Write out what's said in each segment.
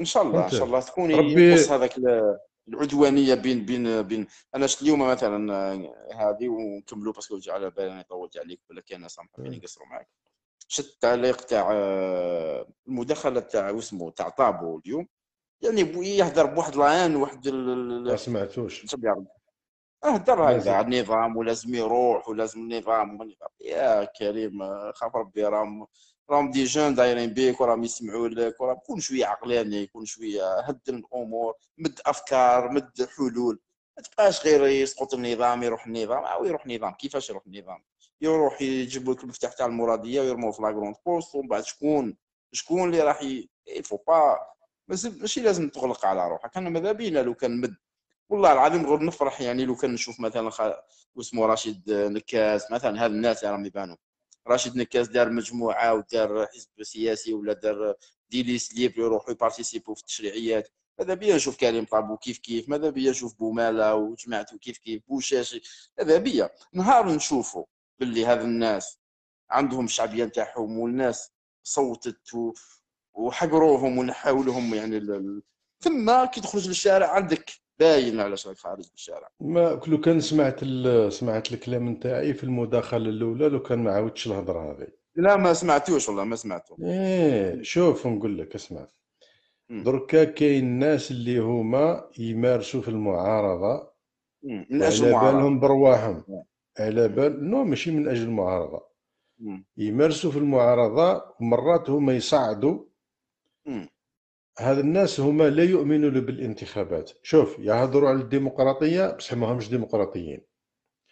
ان شاء الله ان شاء الله تكون ينقص هذاك العدوانيه بين بين بين انا شفت اليوم مثلا آه، هذه ونكملوا باسكو على بالي انا طولت عليك ولا كان سامحوا فيني نقصروا معك شفت التعليق تاع آه، المداخله تاع واسمه تاع طابو اليوم يعني يهضر بواحد العين واحد ما سمعتوش اهدر اذا على النظام ولازم يروح ولازم النظام يا كريم خاف ربي راهم راهم دي جون دايرين بيك وراهم يسمعوا لك وراهم كون شويه عقلاني كون شويه هد الامور مد افكار مد حلول ما تبقاش غير يسقط النظام يروح النظام او يروح النظام كيفاش يروح النظام يروح يجيب لك المفتاح تاع المراديه ويرموه في لاكروند بوست ومن بعد شكون شكون اللي راح ي... فو إيه، با ماشي لازم تغلق على روحك انا ماذا بينا لو كان مد والله العظيم غير نفرح يعني لو كان نشوف مثلا خ... واسمه راشد نكاز مثلا هاد الناس راهم يبانوا راشد نكاز دار مجموعه ودار حزب سياسي ولا دار ديليس ليب يروحوا يبارتيسيبوا في التشريعيات ماذا بيا نشوف كريم طابو كيف كيف ماذا بيا نشوف بومالا وجماعته كيف كيف بوشاشي ماذا بيا نهار نشوفوا باللي هذا الناس عندهم الشعبيه نتاعهم والناس صوتت و... وحقروهم ونحاولهم يعني ال... ثم كي تخرج للشارع عندك باين على شغل خارج الشارع ما لو كان سمعت سمعت الكلام نتاعي في المداخله الاولى لو كان ما عاودتش الهضره هذه لا ما سمعتوش والله ما سمعتو ايه شوف نقول لك اسمع دركا كاين الناس اللي هما يمارسوا في المعارضه من اجل المعارضه على بالهم برواحهم على بال نو ماشي من اجل المعارضه يمارسوا في المعارضه ومرات هما يصعدوا هاد الناس هما لا يؤمنون بالانتخابات شوف يهضروا على الديمقراطيه بصح ماهمش ديمقراطيين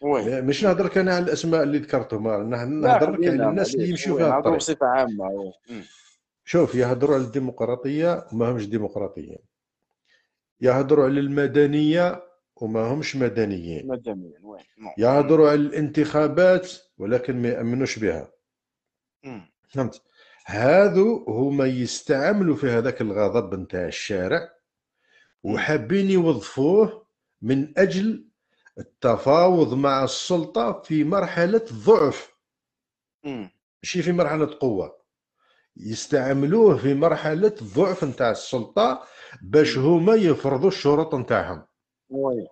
وي مش نهضر انا على الاسماء اللي ذكرتهم آه، نهضر لك على يعني الناس اللي يمشوا فيها الطريق بصفه عامه شوف يهضروا على الديمقراطيه همش ديمقراطيين يهضروا على المدنيه وما همش مدنيين مدنيين يهضروا على الانتخابات ولكن ما يأمنوش بها فهمت هادو هما يستعملوا في هذاك الغضب نتاع الشارع وحابين يوظفوه من اجل التفاوض مع السلطه في مرحله ضعف ماشي في مرحله قوه يستعملوه في مرحله ضعف نتاع السلطه باش هما يفرضوا الشروط نتاعهم وي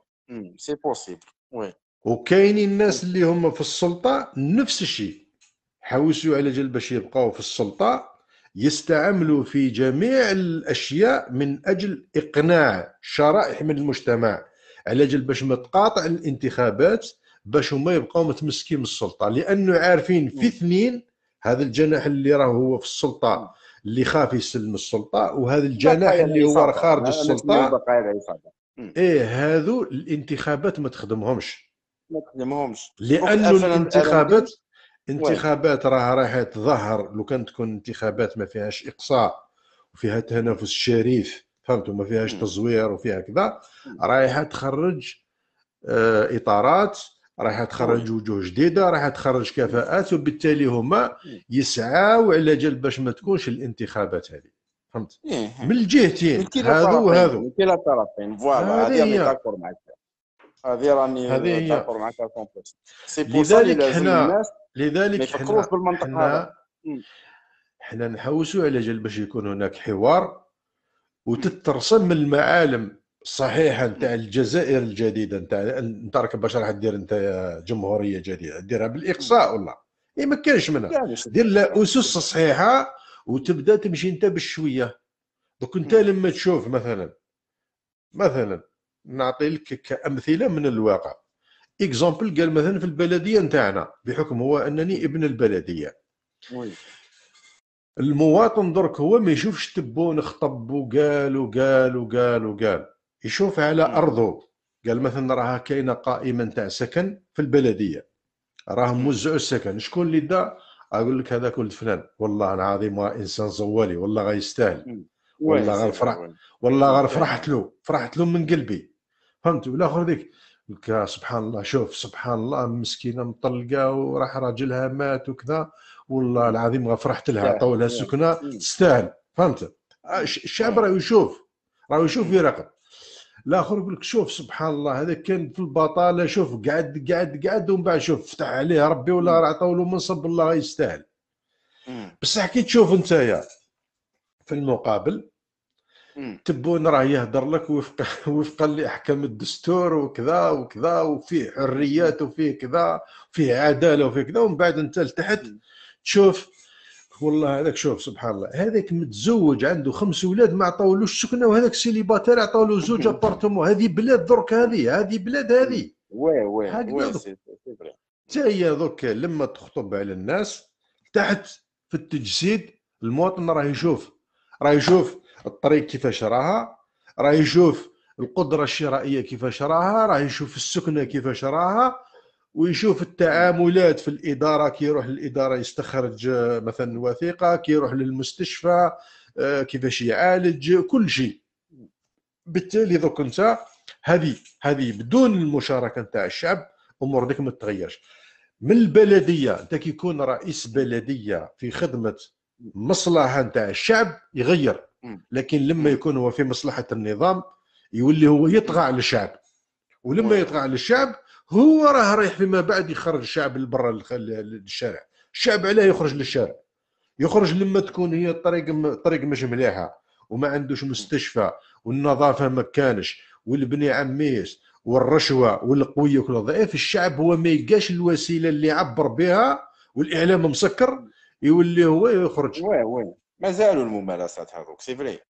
سي بوسيبل وي وكاينين الناس اللي هما في السلطه نفس الشيء حوسوا على جال باش يبقاو في السلطه يستعملوا في جميع الاشياء من اجل اقناع شرائح من المجتمع على جال باش ما تقاطع الانتخابات باش هما يبقاو متمسكين من السلطه لانه عارفين في اثنين هذا الجناح اللي راه هو في السلطه اللي خاف يسلم السلطه وهذا الجناح اللي هو خارج السلطه ايه هذو الانتخابات ما تخدمهمش ما تخدمهمش لانه الانتخابات انتخابات راها رايحه تظهر لو كان تكون انتخابات ما فيهاش اقصاء وفيها تنافس شريف فهمت ما فيهاش تزوير وفيها كذا رايحه تخرج آه، اطارات راح تخرج وجوه جديده راح تخرج كفاءات وبالتالي هما يسعاو على جال باش ما تكونش الانتخابات هذه فهمت إيه، إيه. من الجهتين هذو وهذو من كلا الطرفين فوالا هذه راني داكور معك هذه راني داكور معك 100% لذلك هنا الناس لذلك حنا حنا, حنا نحوسوا على جال باش يكون هناك حوار وتترسم المعالم الصحيحه نتاع الجزائر الجديده نتاع انت راك باش راح دير انت جمهوريه جديده ديرها بالاقصاء ولا إيه، ما كانش منها دير لها اسس صحيحه وتبدا تمشي انت بالشويه دوك انت لما تشوف مثلا مثلا نعطي لك كامثله من الواقع اكزامبل قال مثلا في البلديه نتاعنا بحكم هو انني ابن البلديه وي. المواطن درك هو ما يشوفش تبون خطب وقال وقال وقال وقال يشوف على ارضه قال مثلا راها كاينه قائمه نتاع سكن في البلديه راه موزعوا السكن شكون اللي دا اقول لك هذاك ولد فلان والله العظيم انسان زوالي والله غيستاهل والله غنفرح والله فرحت له فرحت له من قلبي فهمت ولا ذيك آه، سبحان الله شوف سبحان الله مسكينه مطلقه وراح راجلها مات وكذا والله العظيم غفرحت لها عطوا لها سكنه تستاهل فهمت آه، الشعب راه يشوف راه يشوف يراقب الاخر يقول لك شوف سبحان الله هذا كان في البطاله شوف قعد قعد قعد ومن بعد شوف فتح عليه ربي ولا راه عطاو له منصب والله يستاهل بصح كي تشوف انت يا في المقابل تبون راه يهدر لك وفق وفقا لاحكام الدستور وكذا وكذا وفيه حريات وفيه كذا وفيه عداله وفيه كذا ومن بعد انت لتحت تشوف والله هذاك شوف سبحان الله هذاك متزوج عنده خمس اولاد ما عطاولوش سكنه وهذاك سيليباتير عطاولو زوج ابارتمون هذه بلاد درك هذه هذه بلاد هذه وي وي هكذا حتى هي درك لما تخطب على الناس تحت في التجسيد المواطن راه يشوف راه يشوف الطريق كيفاش راها راه يشوف القدره الشرائيه كيفاش راها راه يشوف السكنه كيفاش راها ويشوف التعاملات في الاداره كي يروح للاداره يستخرج آه، مثلا وثيقه كي يروح للمستشفى آه، كيفاش يعالج كل شيء بالتالي دوك انت هذه هذه بدون المشاركه نتاع الشعب امور ديك ما تتغيرش من البلديه انت كي يكون رئيس بلديه في خدمه مصلحه نتاع الشعب يغير لكن لما يكون هو في مصلحه النظام يولي هو يطغى على الشعب ولما يطغى على الشعب هو راه رايح فيما بعد يخرج الشعب لبرا للشارع الشعب عليه يخرج للشارع يخرج لما تكون هي الطريق الطريق مش مليحه وما عندوش مستشفى والنظافه ما كانش والبني عميس والرشوه والقويه وكل ضعيف الشعب هو ما يلقاش الوسيله اللي يعبر بها والاعلام مسكر يولي هو يخرج وي وي مازالوا الممارسات هذوك سي فري